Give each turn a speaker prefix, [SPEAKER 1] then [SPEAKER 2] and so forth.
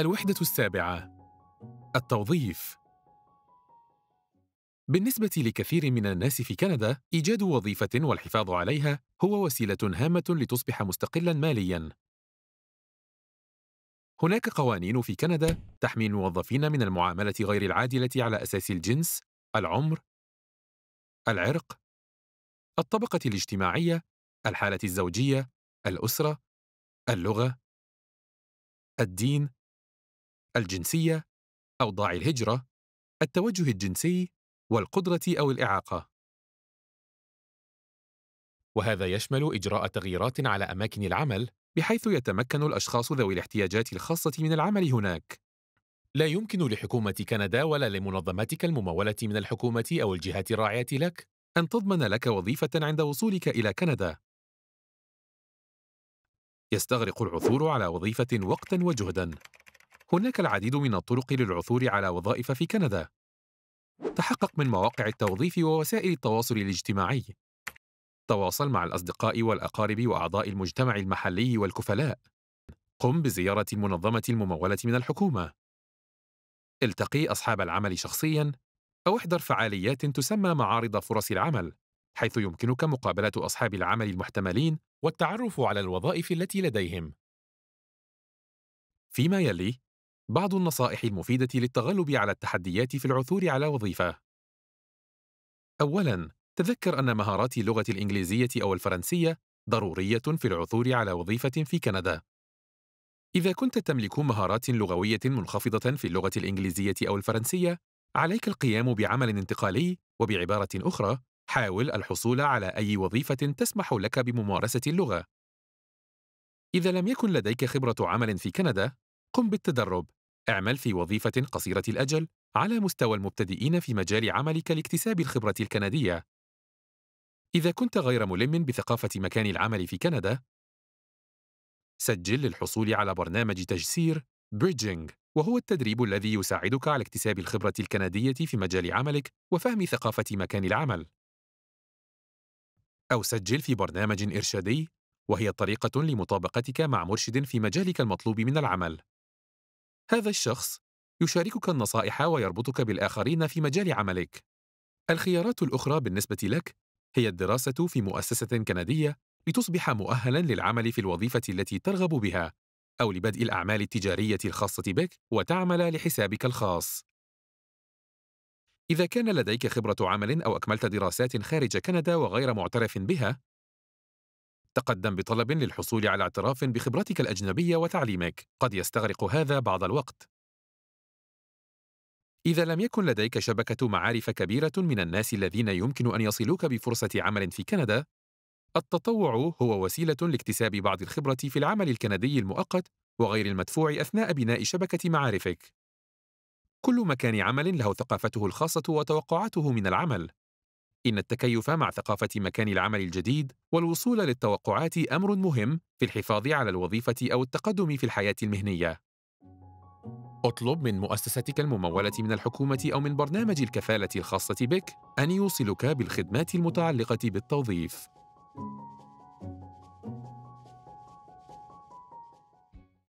[SPEAKER 1] الوحدة السابعة التوظيف بالنسبة لكثير من الناس في كندا، إيجاد وظيفة والحفاظ عليها هو وسيلة هامة لتصبح مستقلاً مالياً. هناك قوانين في كندا تحمي الموظفين من المعاملة غير العادلة على أساس الجنس، العمر، العرق، الطبقة الاجتماعية، الحالة الزوجية، الأسرة، اللغة، الدين، الجنسية، أوضاع الهجرة، التوجه الجنسي، والقدرة أو الإعاقة. وهذا يشمل إجراء تغييرات على أماكن العمل بحيث يتمكن الأشخاص ذوي الاحتياجات الخاصة من العمل هناك. لا يمكن لحكومة كندا ولا لمنظماتك الممولة من الحكومة أو الجهات الراعية لك أن تضمن لك وظيفة عند وصولك إلى كندا. يستغرق العثور على وظيفة وقتا وجهدا هناك العديد من الطرق للعثور على وظائف في كندا تحقق من مواقع التوظيف ووسائل التواصل الاجتماعي تواصل مع الأصدقاء والأقارب وأعضاء المجتمع المحلي والكفلاء قم بزيارة المنظمة الممولة من الحكومة التقي أصحاب العمل شخصياً أو احضر فعاليات تسمى معارض فرص العمل حيث يمكنك مقابلة أصحاب العمل المحتملين والتعرف على الوظائف التي لديهم فيما يلي بعض النصائح المفيدة للتغلب على التحديات في العثور على وظيفة. أولاً، تذكر أن مهارات اللغة الإنجليزية أو الفرنسية ضرورية في العثور على وظيفة في كندا. إذا كنت تملك مهارات لغوية منخفضة في اللغة الإنجليزية أو الفرنسية، عليك القيام بعمل انتقالي وبعبارة أخرى، حاول الحصول على أي وظيفة تسمح لك بممارسة اللغة. إذا لم يكن لديك خبرة عمل في كندا، قم بالتدرب اعمل في وظيفة قصيرة الأجل على مستوى المبتدئين في مجال عملك لاكتساب الخبرة الكندية. إذا كنت غير ملم بثقافة مكان العمل في كندا، سجل للحصول على برنامج تجسير بريدجينج وهو التدريب الذي يساعدك على اكتساب الخبرة الكندية في مجال عملك وفهم ثقافة مكان العمل. أو سجل في برنامج إرشادي وهي طريقة لمطابقتك مع مرشد في مجالك المطلوب من العمل. هذا الشخص يشاركك النصائح ويربطك بالآخرين في مجال عملك. الخيارات الأخرى بالنسبة لك هي الدراسة في مؤسسة كندية لتصبح مؤهلا للعمل في الوظيفة التي ترغب بها، أو لبدء الأعمال التجارية الخاصة بك وتعمل لحسابك الخاص. إذا كان لديك خبرة عمل أو أكملت دراسات خارج كندا وغير معترف بها، تقدم بطلب للحصول على اعتراف بخبرتك الأجنبية وتعليمك قد يستغرق هذا بعض الوقت إذا لم يكن لديك شبكة معارف كبيرة من الناس الذين يمكن أن يصلوك بفرصة عمل في كندا، التطوع هو وسيلة لاكتساب بعض الخبرة في العمل الكندي المؤقت وغير المدفوع أثناء بناء شبكة معارفك. كل مكان عمل له ثقافته الخاصة وتوقعاته من العمل، إن التكيف مع ثقافة مكان العمل الجديد والوصول للتوقعات أمر مهم في الحفاظ على الوظيفة أو التقدم في الحياة المهنية. اطلب من مؤسستك الممولة من الحكومة أو من برنامج الكفالة الخاصة بك أن يوصلك بالخدمات المتعلقة بالتوظيف.